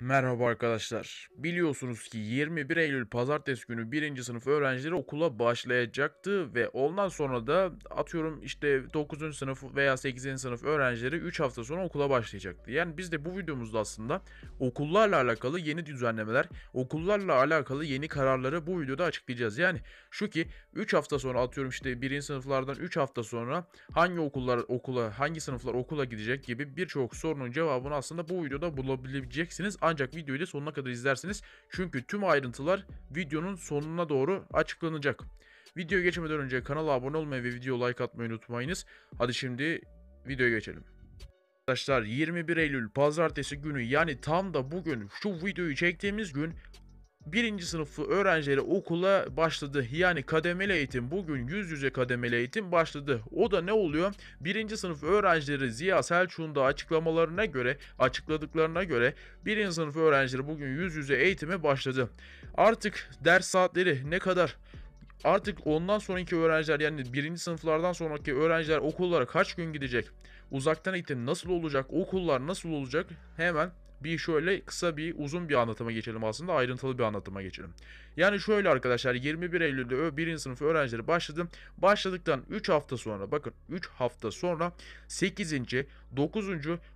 Merhaba arkadaşlar. Biliyorsunuz ki 21 Eylül pazartesi günü 1. sınıf öğrencileri okula başlayacaktı ve ondan sonra da atıyorum işte 9. sınıf veya 8. sınıf öğrencileri 3 hafta sonra okula başlayacaktı. Yani biz de bu videomuzda aslında okullarla alakalı yeni düzenlemeler, okullarla alakalı yeni kararları bu videoda açıklayacağız. Yani şu ki 3 hafta sonra atıyorum işte 1. sınıflardan 3 hafta sonra hangi okullar okula, hangi sınıflar okula gidecek gibi birçok sorunun cevabını aslında bu videoda bulabileceksiniz. Ancak videoyu da sonuna kadar izlersiniz. Çünkü tüm ayrıntılar videonun sonuna doğru açıklanacak. Videoya geçmeden önce kanala abone olmayı ve video like atmayı unutmayınız. Hadi şimdi videoya geçelim. Arkadaşlar 21 Eylül pazartesi günü yani tam da bugün şu videoyu çektiğimiz gün birinci sınıf öğrencileri okula başladı. Yani kademeli eğitim bugün yüz yüze kademeli eğitim başladı. O da ne oluyor? Birinci sınıf öğrencileri Ziya Selçuk'un da açıklamalarına göre açıkladıklarına göre birinci sınıf öğrencileri bugün yüz yüze eğitime başladı. Artık ders saatleri ne kadar Artık ondan sonraki öğrenciler yani birinci sınıflardan sonraki öğrenciler okullara kaç gün gidecek? Uzaktan eğitim nasıl olacak? Okullar nasıl olacak? Hemen bir şöyle kısa bir uzun bir anlatıma geçelim aslında ayrıntılı bir anlatıma geçelim. Yani şöyle arkadaşlar 21 Eylül'de 1. sınıf öğrencileri başladı. Başladıktan 3 hafta sonra bakın 3 hafta sonra 8. 9.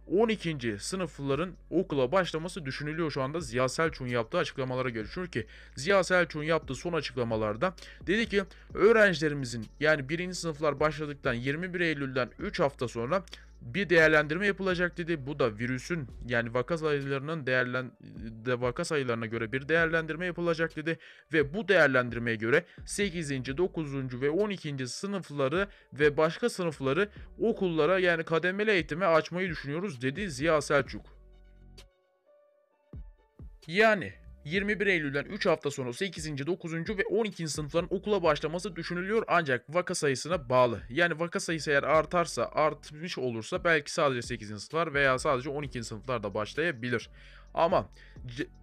12. sınıfların okula başlaması düşünülüyor şu anda Ziya Selçuk'un yaptığı açıklamalara göre. Çünkü Ziya Selçuk'un yaptığı son açıklamalarda dedi ki öğrencilerimizin yani 1. sınıflar başladıktan 21 Eylül'den 3 hafta sonra bir değerlendirme yapılacak dedi. Bu da virüsün yani vaka sayılarının değerlen de vaka sayılarına göre bir değerlendirme yapılacak dedi ve bu değerlendirmeye göre 8. 9. ve 12. sınıfları ve başka sınıfları okullara yani kademeli eğitime açmayı düşünüyoruz dedi Ziya Selçuk. Yani 21 Eylül'den 3 hafta sonra 8. 9. ve 12. sınıfların okula başlaması düşünülüyor ancak vaka sayısına bağlı. Yani vaka sayısı eğer artarsa artmış olursa belki sadece 8. sınıflar veya sadece 12. sınıflar da başlayabilir. Ama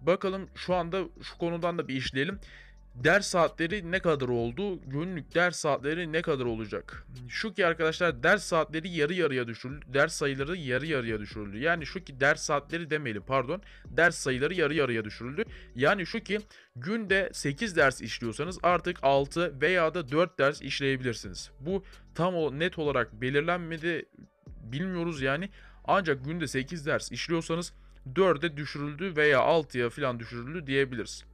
bakalım şu anda şu konudan da bir işleyelim ders saatleri ne kadar oldu? Günlük ders saatleri ne kadar olacak? Şu ki arkadaşlar ders saatleri yarı yarıya düşürüldü. Ders sayıları yarı yarıya düşürüldü. Yani şu ki ders saatleri demeyelim pardon. Ders sayıları yarı yarıya düşürüldü. Yani şu ki günde 8 ders işliyorsanız artık 6 veya da 4 ders işleyebilirsiniz. Bu tam o net olarak belirlenmedi bilmiyoruz yani. Ancak günde 8 ders işliyorsanız 4'e düşürüldü veya 6'ya falan düşürüldü diyebiliriz.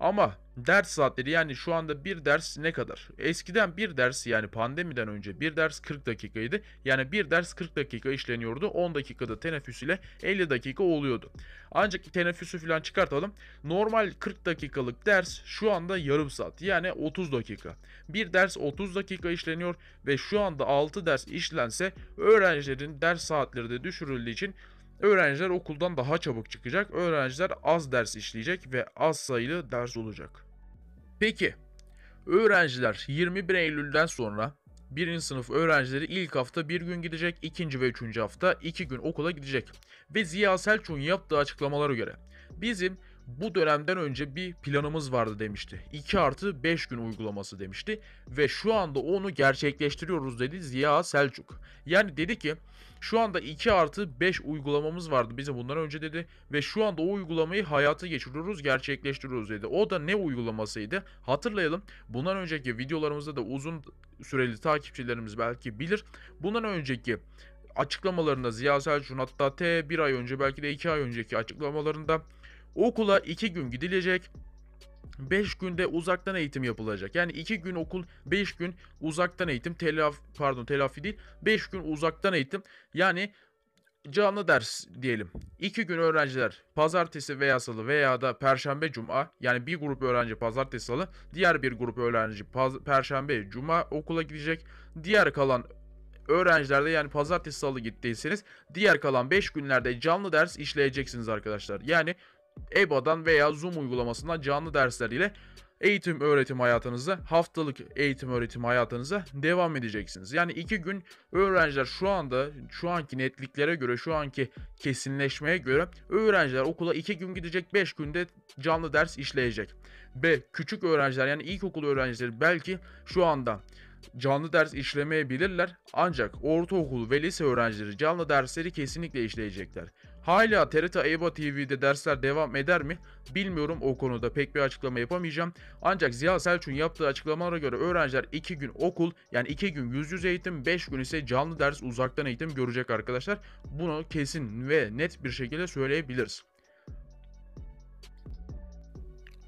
Ama ders saatleri yani şu anda bir ders ne kadar? Eskiden bir ders yani pandemiden önce bir ders 40 dakikaydı. Yani bir ders 40 dakika işleniyordu. 10 dakikada teneffüs ile 50 dakika oluyordu. Ancak teneffüsü falan çıkartalım. Normal 40 dakikalık ders şu anda yarım saat yani 30 dakika. Bir ders 30 dakika işleniyor ve şu anda 6 ders işlense öğrencilerin ders saatleri de düşürüldüğü için Öğrenciler okuldan daha çabuk çıkacak, öğrenciler az ders işleyecek ve az sayılı ders olacak. Peki, öğrenciler 21 Eylül'den sonra birinci sınıf öğrencileri ilk hafta bir gün gidecek, ikinci ve üçüncü hafta iki gün okula gidecek. Ve Ziya Selçuk'un yaptığı açıklamalara göre bizim bu dönemden önce bir planımız vardı demişti. 2 artı 5 gün uygulaması demişti ve şu anda onu gerçekleştiriyoruz dedi Ziya Selçuk. Yani dedi ki şu anda 2 artı 5 uygulamamız vardı bizim bundan önce dedi ve şu anda o uygulamayı hayata geçiriyoruz gerçekleştiriyoruz dedi. O da ne uygulamasıydı hatırlayalım bundan önceki videolarımızda da uzun süreli takipçilerimiz belki bilir. Bundan önceki açıklamalarında Ziya Selçuk'un hatta T bir ay önce belki de iki ay önceki açıklamalarında Okula 2 gün gidilecek. 5 günde uzaktan eğitim yapılacak. Yani 2 gün okul, 5 gün uzaktan eğitim. Telaf pardon, telafi değil. 5 gün uzaktan eğitim. Yani canlı ders diyelim. 2 gün öğrenciler pazartesi veya salı veya da perşembe cuma yani bir grup öğrenci pazartesi salı diğer bir grup öğrenci perşembe cuma okula gidecek. Diğer kalan öğrencilerde yani pazartesi salı gittiyseniz diğer kalan 5 günlerde canlı ders işleyeceksiniz arkadaşlar. Yani EBA'dan veya Zoom uygulamasından canlı dersler ile eğitim öğretim hayatınızı haftalık eğitim öğretim hayatınıza devam edeceksiniz. Yani iki gün öğrenciler şu anda şu anki netliklere göre, şu anki kesinleşmeye göre öğrenciler okula iki gün gidecek, beş günde canlı ders işleyecek. B. Küçük öğrenciler yani ilkokul öğrencileri belki şu anda canlı ders işlemeyebilirler ancak ortaokul ve lise öğrencileri canlı dersleri kesinlikle işleyecekler. Hala TRT EBA TV'de dersler devam eder mi bilmiyorum o konuda pek bir açıklama yapamayacağım. Ancak Ziya Selçuk'un yaptığı açıklamalara göre öğrenciler 2 gün okul yani 2 gün yüz yüze eğitim 5 gün ise canlı ders uzaktan eğitim görecek arkadaşlar. Bunu kesin ve net bir şekilde söyleyebiliriz.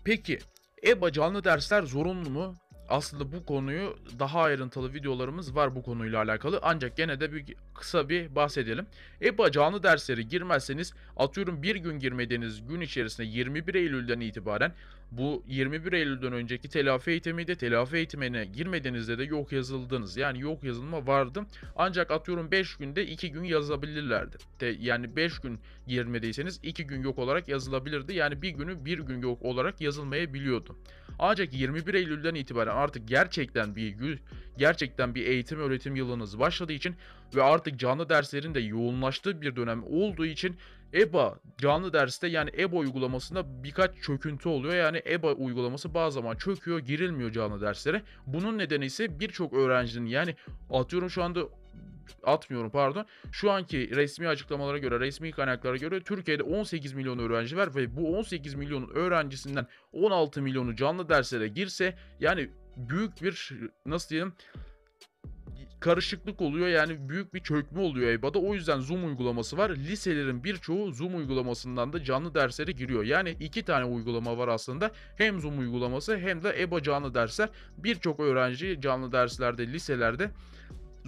Peki EBA canlı dersler zorunlu mu? aslında bu konuyu daha ayrıntılı videolarımız var bu konuyla alakalı. Ancak gene de bir kısa bir bahsedelim. EBA canlı dersleri girmezseniz atıyorum bir gün girmediğiniz gün içerisinde 21 Eylül'den itibaren bu 21 Eylül'den önceki telafi eğitimiydi. Telafi eğitimine girmediğinizde de yok yazıldınız. Yani yok yazılma vardı. Ancak atıyorum 5 günde 2 gün yazabilirlerdi. Te, yani 5 gün girmediyseniz 2 gün yok olarak yazılabilirdi. Yani bir günü bir gün yok olarak yazılmayabiliyordu. Ancak 21 Eylül'den itibaren artık gerçekten bir gerçekten bir eğitim öğretim yılınız başladığı için ve artık canlı derslerin de yoğunlaştığı bir dönem olduğu için EBA canlı derste yani EBA uygulamasında birkaç çöküntü oluyor. Yani EBA uygulaması bazı zaman çöküyor, girilmiyor canlı derslere. Bunun nedeni ise birçok öğrencinin yani atıyorum şu anda atmıyorum pardon. Şu anki resmi açıklamalara göre, resmi kaynaklara göre Türkiye'de 18 milyon öğrenci var ve bu 18 milyonun öğrencisinden 16 milyonu canlı derslere girse yani büyük bir nasıl diyeyim karışıklık oluyor yani büyük bir çökme oluyor EBA'da. O yüzden Zoom uygulaması var. Liselerin birçoğu Zoom uygulamasından da canlı derslere giriyor. Yani iki tane uygulama var aslında. Hem Zoom uygulaması hem de EBA canlı dersler. Birçok öğrenci canlı derslerde, liselerde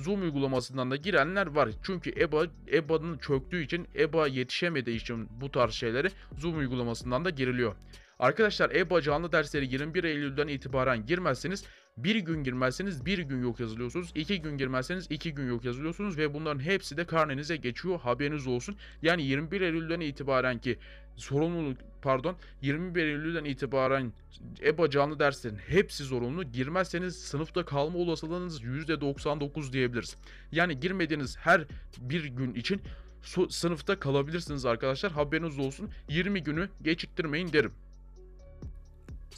Zoom uygulamasından da girenler var. Çünkü EBA EBA'nın çöktüğü için EBA yetişemediği için bu tarz şeyleri Zoom uygulamasından da giriliyor. Arkadaşlar EBA canlı dersleri 21 Eylül'den itibaren girmezseniz bir gün girmezseniz bir gün yok yazılıyorsunuz. iki gün girmezseniz iki gün yok yazılıyorsunuz ve bunların hepsi de karnenize geçiyor haberiniz olsun. Yani 21 Eylül'den itibaren ki sorumluluk pardon 21 Eylül'den itibaren EBA canlı derslerin hepsi zorunlu. Girmezseniz sınıfta kalma olasılığınız %99 diyebiliriz. Yani girmediğiniz her bir gün için sınıfta kalabilirsiniz arkadaşlar. Haberiniz olsun. 20 günü geçiktirmeyin derim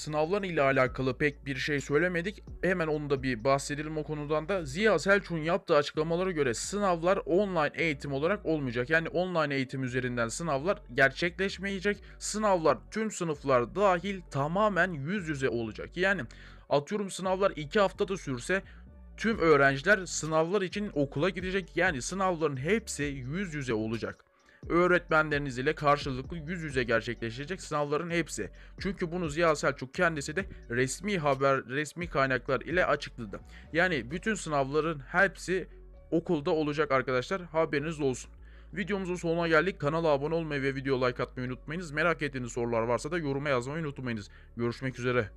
sınavlar ile alakalı pek bir şey söylemedik. Hemen onu da bir bahsedelim o konudan da. Ziya Selçuk'un yaptığı açıklamalara göre sınavlar online eğitim olarak olmayacak. Yani online eğitim üzerinden sınavlar gerçekleşmeyecek. Sınavlar tüm sınıflar dahil tamamen yüz yüze olacak. Yani atıyorum sınavlar 2 haftada sürse tüm öğrenciler sınavlar için okula gidecek. Yani sınavların hepsi yüz yüze olacak öğretmenleriniz ile karşılıklı yüz yüze gerçekleşecek sınavların hepsi. Çünkü bunu Ziya Selçuk kendisi de resmi haber, resmi kaynaklar ile açıkladı. Yani bütün sınavların hepsi okulda olacak arkadaşlar haberiniz olsun. Videomuzun sonuna geldik. Kanala abone olmayı ve video like atmayı unutmayınız. Merak ettiğiniz sorular varsa da yoruma yazmayı unutmayınız. Görüşmek üzere.